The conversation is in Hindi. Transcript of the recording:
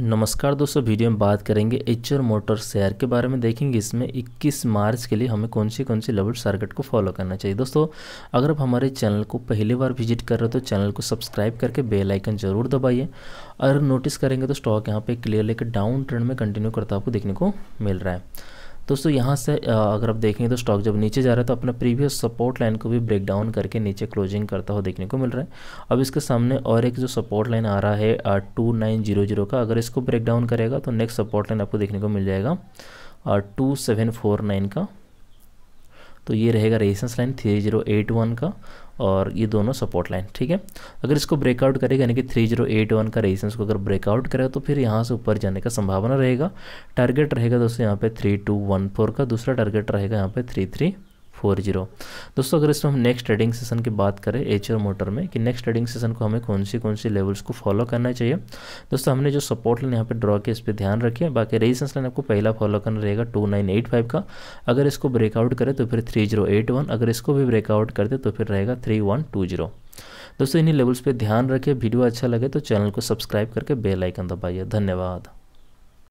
नमस्कार दोस्तों वीडियो में बात करेंगे एच मोटर शेयर के बारे में देखेंगे इसमें 21 मार्च के लिए हमें कौन सी कौन सी लेवल सर्किट को फॉलो करना चाहिए दोस्तों अगर आप हमारे चैनल को पहली बार विजिट कर रहे हो तो चैनल को सब्सक्राइब करके बेल आइकन जरूर दबाइए और नोटिस करेंगे तो स्टॉक यहाँ पर क्लियर लेकर डाउन ट्रेंड में कंटिन्यू करता आपको देखने को मिल रहा है दोस्तों यहाँ से अगर आप देखेंगे तो स्टॉक जब नीचे जा रहा है तो अपना प्रीवियस सपोर्ट लाइन को भी ब्रेक डाउन करके नीचे क्लोजिंग करता हुआ देखने को मिल रहा है अब इसके सामने और एक जो सपोर्ट लाइन आ रहा है टू नाइन जीरो जीरो का अगर इसको ब्रेक डाउन करेगा तो नेक्स्ट सपोर्ट लाइन आपको देखने को मिल जाएगा टू सेवन फोर नाइन का तो ये रहेगा resistance line three zero eight one का और ये दोनों सपोर्ट लाइन ठीक है अगर इसको ब्रेकआउट करेगा यानी कि थ्री जीरो एट वन का रेजिस्टेंस को अगर ब्रेकआउट करेगा तो फिर यहाँ से ऊपर जाने का संभावना रहेगा टारगेट रहेगा दोस्तों यहाँ पे थ्री टू वन फोर का दूसरा टारगेट रहेगा यहाँ पे थ्री थ्री फोर जीरो दोस्तों अगर इसमें हम नेक्स्ट ट्रेडिंग सेशन की बात करें एच मोटर में कि नेक्स्ट ट्रेडिंग सेशन को हमें कौन सी कौन सी लेवल्स को फॉलो करना चाहिए दोस्तों हमने जो सपोर्ट लाइन यहाँ पे ड्रॉ किया इस पर ध्यान रखिए बाकी रेजिस्टेंस लाइन आपको पहला फॉलो करना रहेगा टू नाइन एट फाइव का अगर इसको ब्रेकआउट करें तो फिर थ्री जीरो एट वन अगर इसको भी ब्रेकआउट कर दे तो फिर रहेगा थ्री वन टू जीरो दोस्तों इन्हीं लेवल्स पर ध्यान रखिए वीडियो अच्छा लगे तो चैनल को सब्सक्राइब करके बेलाइकन दबाइए धन्यवाद